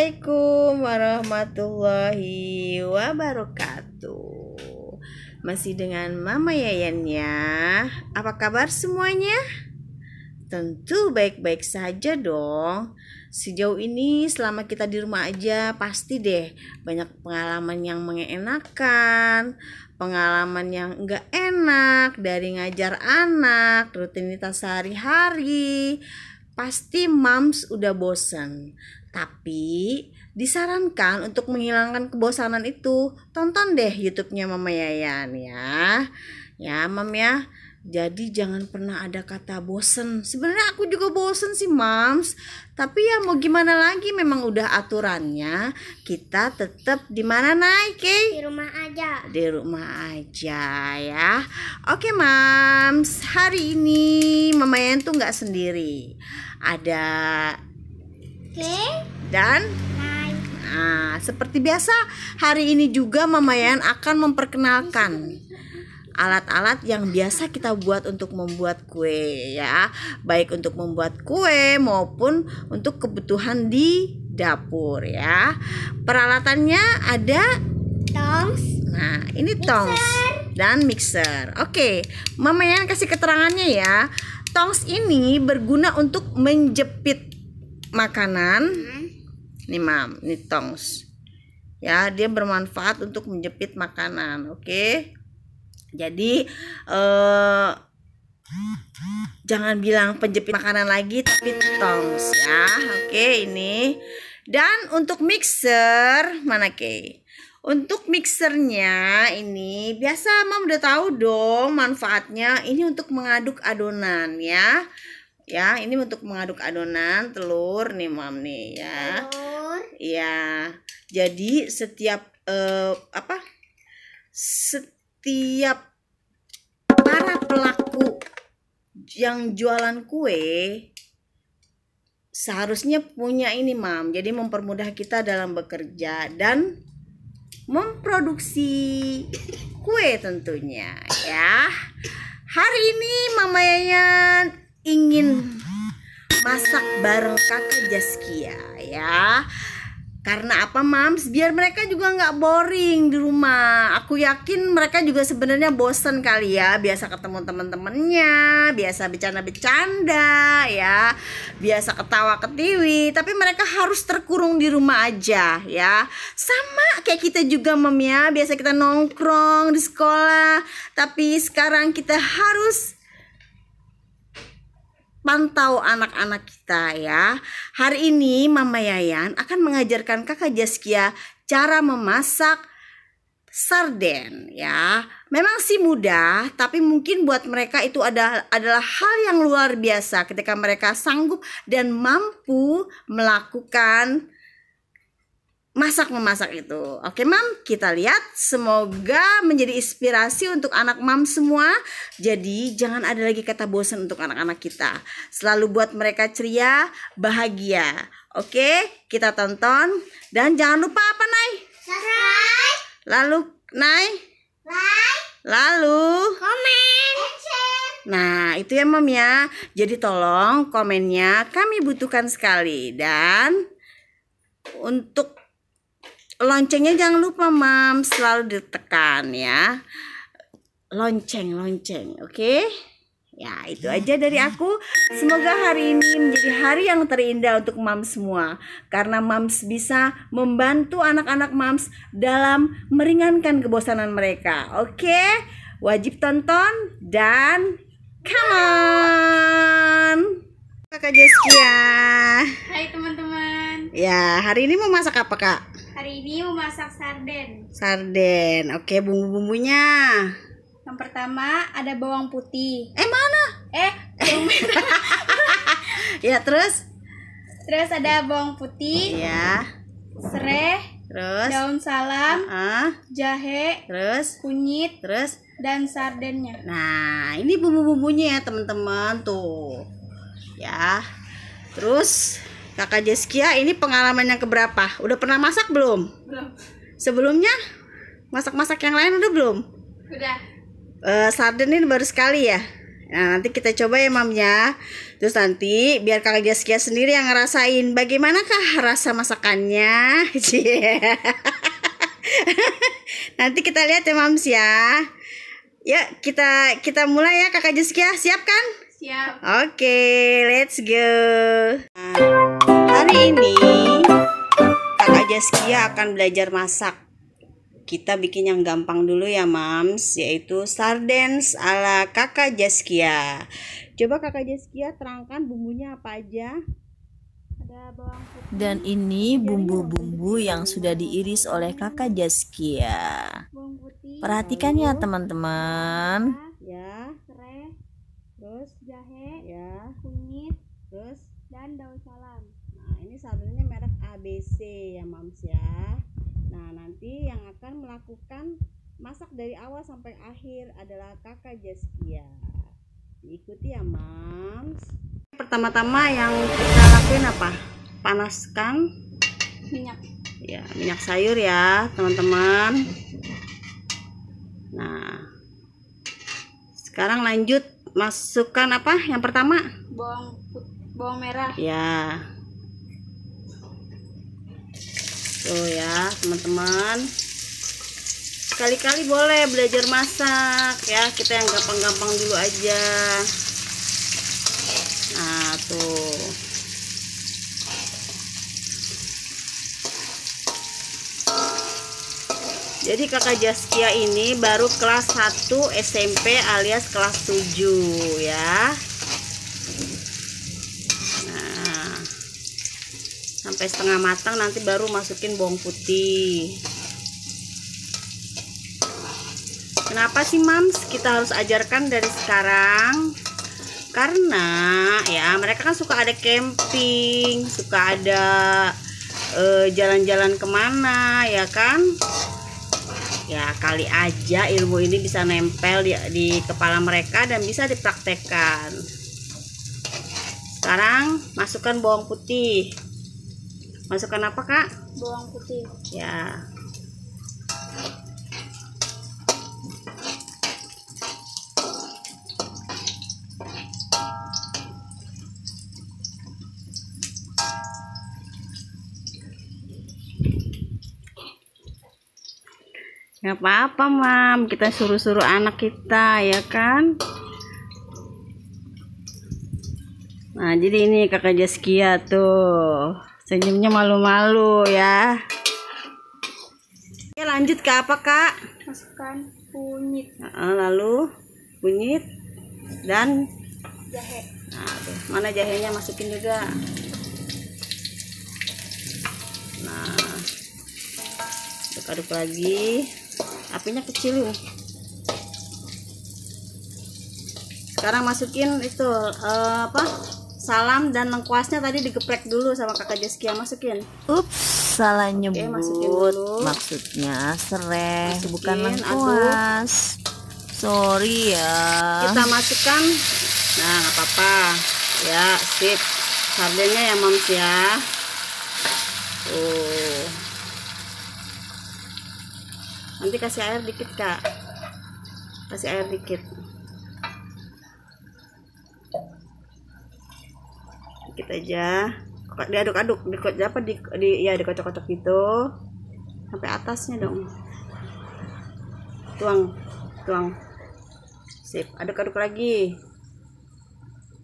Assalamualaikum warahmatullahi wabarakatuh Masih dengan Mama Yayan ya Apa kabar semuanya? Tentu baik-baik saja dong Sejauh ini selama kita di rumah aja Pasti deh banyak pengalaman yang mengenakan Pengalaman yang enggak enak Dari ngajar anak Rutinitas sehari-hari pasti Mams udah bosan. Tapi disarankan untuk menghilangkan kebosanan itu, tonton deh YouTube-nya Mama Yayan ya. Ya, Mam ya. Jadi jangan pernah ada kata bosen. Sebenarnya aku juga bosen sih, Mams. Tapi ya mau gimana lagi, memang udah aturannya. Kita tetap di mana naik, ke? Di rumah aja. Di rumah aja ya. Oke, Mams. Hari ini Mama tuh nggak sendiri. Ada Oke. dan Nah, seperti biasa hari ini juga Mama Yan akan memperkenalkan alat-alat yang biasa kita buat untuk membuat kue ya baik untuk membuat kue maupun untuk kebutuhan di dapur ya peralatannya ada tongs nah ini mixer. tongs dan mixer oke mama Yayan kasih keterangannya ya tongs ini berguna untuk menjepit makanan hmm. mam ini tongs ya dia bermanfaat untuk menjepit makanan oke okay? jadi eh, jangan bilang penjepit makanan lagi tapi tongs ya oke okay, ini dan untuk mixer mana ke untuk mixernya ini biasa mam udah tahu dong manfaatnya ini untuk mengaduk adonan ya ya ini untuk mengaduk adonan telur nih mam nih ya telur ya jadi setiap uh, apa setiap para pelaku yang jualan kue seharusnya punya ini mam jadi mempermudah kita dalam bekerja dan memproduksi kue tentunya ya hari ini mama Yayan ingin masak bareng kakak Jaskia ya karena apa mams biar mereka juga nggak boring di rumah aku yakin mereka juga sebenarnya bosen kali ya biasa ketemu temen-temennya biasa bercanda-bercanda ya biasa ketawa ketiwi tapi mereka harus terkurung di rumah aja ya sama kayak kita juga mam ya biasa kita nongkrong di sekolah tapi sekarang kita harus pantau anak-anak kita ya. Hari ini Mama Yayan akan mengajarkan Kakak Jaskia cara memasak sarden ya. Memang sih mudah, tapi mungkin buat mereka itu ada adalah hal yang luar biasa ketika mereka sanggup dan mampu melakukan masak memasak itu. Oke, Mam, kita lihat. Semoga menjadi inspirasi untuk anak Mam semua. Jadi, jangan ada lagi kata bosan untuk anak-anak kita. Selalu buat mereka ceria, bahagia. Oke, kita tonton dan jangan lupa apa, Nay? Subscribe. Lalu, Nay? Like. Lalu, komen. Nah, itu ya, Mam ya. Jadi tolong komennya kami butuhkan sekali dan untuk loncengnya jangan lupa mam selalu ditekan ya lonceng lonceng oke okay? ya itu ya. aja dari aku semoga hari ini menjadi hari yang terindah untuk mams semua karena mams bisa membantu anak-anak mams dalam meringankan kebosanan mereka oke okay? wajib tonton dan come on kakak Jeskia hai teman-teman ya hari ini mau masak apa kak Hari ini mau masak sarden. Sarden. Oke, bumbu-bumbunya. Yang pertama ada bawang putih. Eh, mana? Eh, bawang merah. ya, terus? Terus ada bawang putih. Iya. Sereh. Terus daun salam, uh -uh. jahe, terus kunyit, terus dan sardennya. Nah, ini bumbu-bumbunya ya, teman-teman. Tuh. Ya. Terus Kakak Jeskia ini pengalaman yang keberapa? Udah pernah masak belum? Belum. Sebelumnya masak-masak yang lain udah belum? Udah. Uh, sarden ini baru sekali ya. Nah, nanti kita coba ya mamnya. Terus nanti biar Kakak Jeskia sendiri yang ngerasain bagaimanakah rasa masakannya. nanti kita lihat ya Mams ya. Ya, kita kita mulai ya Kakak Jeskia. Siap kan? Siap. Oke, okay, let's go. Hari ini Kakak Jaskia akan belajar masak. Kita bikin yang gampang dulu ya, Mams, yaitu sardens ala Kakak Jaskia. Coba Kakak Jaskia terangkan bumbunya apa aja. Dan ini bumbu-bumbu yang sudah diiris oleh kakak Jaskia. Perhatikan ya teman-teman. Ya. ya Terus jahe. Ya. Kunyit. Terus dan daun salam ini ini merek ABC ya mams ya nah nanti yang akan melakukan masak dari awal sampai akhir adalah kakak Jaskia diikuti ya mams pertama-tama yang kita lakuin apa panaskan minyak ya minyak sayur ya teman-teman nah sekarang lanjut masukkan apa yang pertama bawang bawang merah ya tuh ya teman-teman kali kali boleh belajar masak ya kita yang gampang-gampang dulu aja nah tuh jadi kakak Jaskia ini baru kelas 1 SMP alias kelas 7 ya sampai setengah matang nanti baru masukin bawang putih kenapa sih mams kita harus ajarkan dari sekarang karena ya mereka kan suka ada camping suka ada eh, jalan-jalan e, kemana ya kan ya kali aja ilmu ini bisa nempel di, di kepala mereka dan bisa dipraktekkan sekarang masukkan bawang putih masukkan apa kak bawang putih ya nggak apa-apa mam kita suruh-suruh anak kita ya kan nah jadi ini kakak Jaskia tuh senyumnya malu-malu ya oke lanjut ke apa kak masukkan kunyit lalu kunyit dan jahe nah, tuh. mana jahenya masukin juga nah aduk-aduk lagi apinya kecil sekarang masukin itu uh, apa salam dan lengkuasnya tadi digeprek dulu sama kakak Jaskia masukin ups salah nyebut Oke, masukin dulu. maksudnya serai, masukin, bukan lengkuas aduk. sorry ya kita masukkan nah nggak apa-apa ya sip sardennya ya moms ya tuh nanti kasih air dikit kak kasih air dikit sedikit aja diaduk-aduk di apa di, di ya dikocok-kocok gitu sampai atasnya dong tuang tuang sip aduk-aduk lagi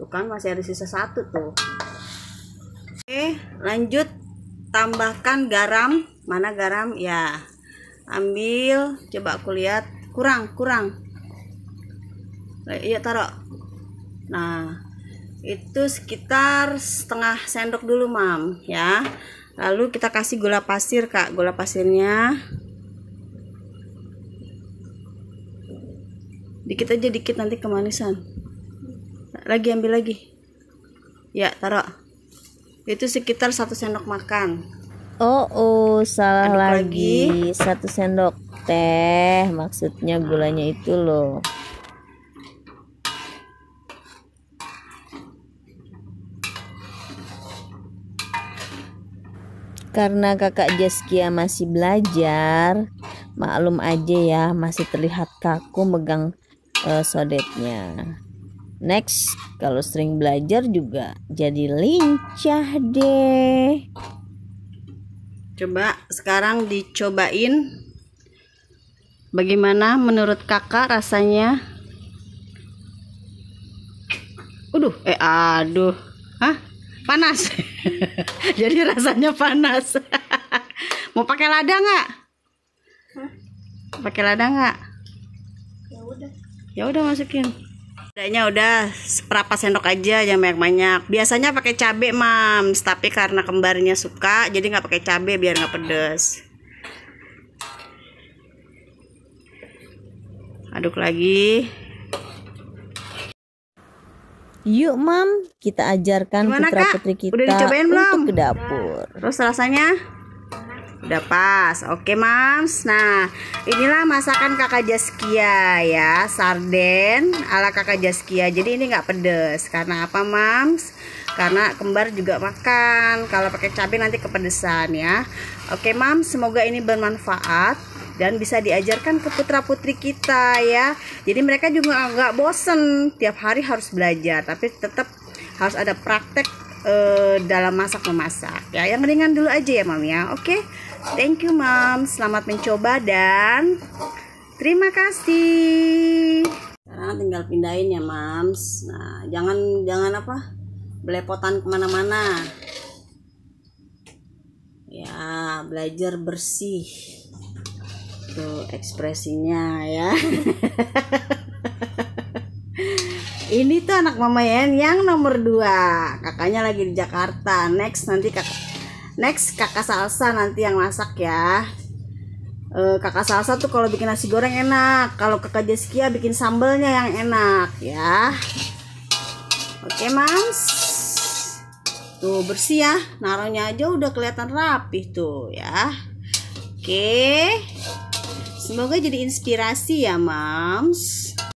bukan masih ada sisa satu tuh oke lanjut tambahkan garam mana garam ya ambil coba aku lihat kurang kurang iya taruh nah itu sekitar setengah sendok dulu mam ya lalu kita kasih gula pasir kak gula pasirnya dikit aja dikit nanti kemanisan lagi ambil lagi ya taruh itu sekitar satu sendok makan oh oh salah lagi. lagi satu sendok teh maksudnya gulanya itu loh karena kakak Jaskia masih belajar maklum aja ya masih terlihat kaku megang uh, sodetnya next kalau sering belajar juga jadi lincah deh coba sekarang dicobain bagaimana menurut kakak rasanya aduh eh aduh. Hah? panas jadi rasanya panas mau pakai lada nggak pakai lada nggak ya udah ya udah masukin Kayaknya udah seberapa sendok aja yang banyak-banyak. Biasanya pakai cabe, Mams, tapi karena kembarnya suka jadi nggak pakai cabe biar nggak pedes. Aduk lagi. Yuk mam, kita ajarkan Gimana, putra kak? putri kita Udah dicobain untuk belum? ke dapur. Terus rasanya udah pas. Oke mams. Nah inilah masakan kakak Jaskia ya, sarden ala kakak Jaskia. Jadi ini nggak pedes karena apa mams? Karena kembar juga makan. Kalau pakai cabai nanti kepedesan ya. Oke mams, semoga ini bermanfaat dan bisa diajarkan ke putra putri kita ya jadi mereka juga nggak bosen tiap hari harus belajar tapi tetap harus ada praktek uh, dalam masak memasak ya yang ringan dulu aja ya mam ya oke okay? thank you mam selamat mencoba dan terima kasih sekarang tinggal pindahin ya mams nah jangan jangan apa belepotan kemana-mana ya belajar bersih itu ekspresinya ya ini tuh anak mama Yen yang nomor 2 kakaknya lagi di Jakarta next nanti kak next kakak salsa nanti yang masak ya e, kakak salsa tuh kalau bikin nasi goreng enak kalau kakak Jessica bikin sambelnya yang enak ya oke mas tuh bersih ya naruhnya aja udah kelihatan rapih tuh ya oke Semoga jadi inspirasi ya, mams.